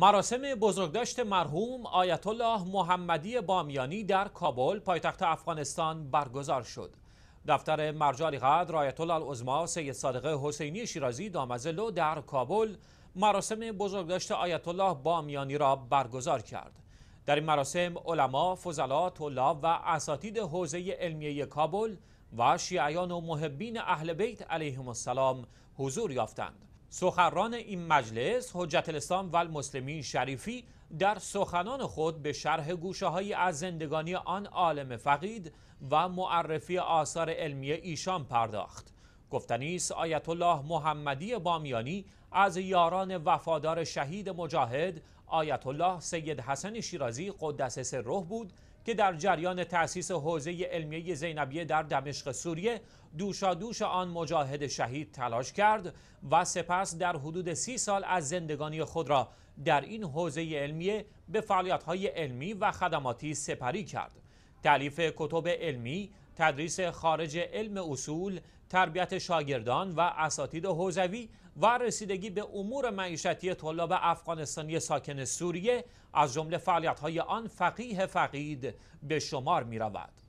مراسم بزرگداشت مرحوم آیت الله محمدی بامیانی در کابل پایتخت افغانستان برگزار شد. دفتر مرجع قدر آیت الله العظما سید صادقه حسینی شیرازی دامزلو در کابل مراسم بزرگداشت آیت الله بامیانی را برگزار کرد. در این مراسم علما، فضلا، طلاب و اساتید حوزه علمیه کابل و شیعیان و محبین اهل بیت علیهم السلام حضور یافتند. سخران این مجلس حجت الاسلام و شریفی در سخنان خود به شرح گوشه های از زندگانی آن عالم فقید و معرفی آثار علمی ایشان پرداخت گفتنی است آیت الله محمدی بامیانی از یاران وفادار شهید مجاهد آیت الله سید حسن شیرازی قدس سره بود که در جریان تأسیس حوزه علمیه زینبیه در دمشق سوریه دوشادوش آن مجاهد شهید تلاش کرد و سپس در حدود سی سال از زندگانی خود را در این حوزه علمیه به فعالیت‌های علمی و خدماتی سپری کرد. تعلیف کتب علمی، تدریس خارج علم اصول، تربیت شاگردان و اساتید حوزوی و رسیدگی به امور معیشتی طلاب افغانستانی ساکن سوریه از جمله فعالیت‌های آن فقیه فقید به شمار می‌رود.